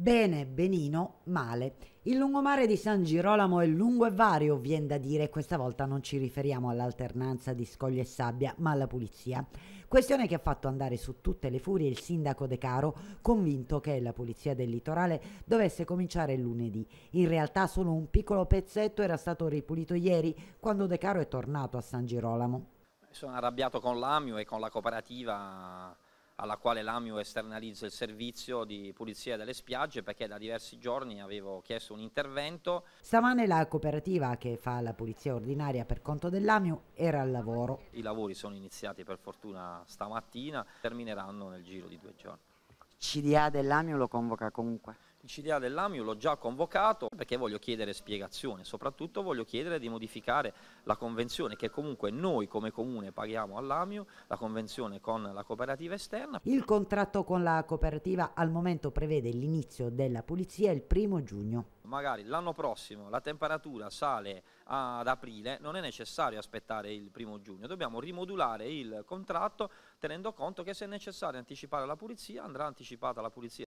Bene, benino, male. Il lungomare di San Girolamo è lungo e vario, vien da dire, questa volta non ci riferiamo all'alternanza di scogli e sabbia, ma alla pulizia. Questione che ha fatto andare su tutte le furie il sindaco De Caro, convinto che la pulizia del litorale dovesse cominciare lunedì. In realtà solo un piccolo pezzetto era stato ripulito ieri, quando De Caro è tornato a San Girolamo. Sono arrabbiato con l'Amio e con la cooperativa alla quale l'AMIU esternalizza il servizio di pulizia delle spiagge perché da diversi giorni avevo chiesto un intervento. Stamane la cooperativa che fa la pulizia ordinaria per conto dell'AMIU era al lavoro. I lavori sono iniziati per fortuna stamattina, termineranno nel giro di due giorni. CDA dell'AMIU lo convoca comunque? CDA dell'AMIU l'ho già convocato perché voglio chiedere spiegazioni, soprattutto voglio chiedere di modificare la convenzione che comunque noi come comune paghiamo all'AMIU, la convenzione con la cooperativa esterna. Il contratto con la cooperativa al momento prevede l'inizio della pulizia il primo giugno. Magari l'anno prossimo la temperatura sale ad aprile, non è necessario aspettare il primo giugno, dobbiamo rimodulare il contratto tenendo conto che se è necessario anticipare la pulizia andrà anticipata la pulizia.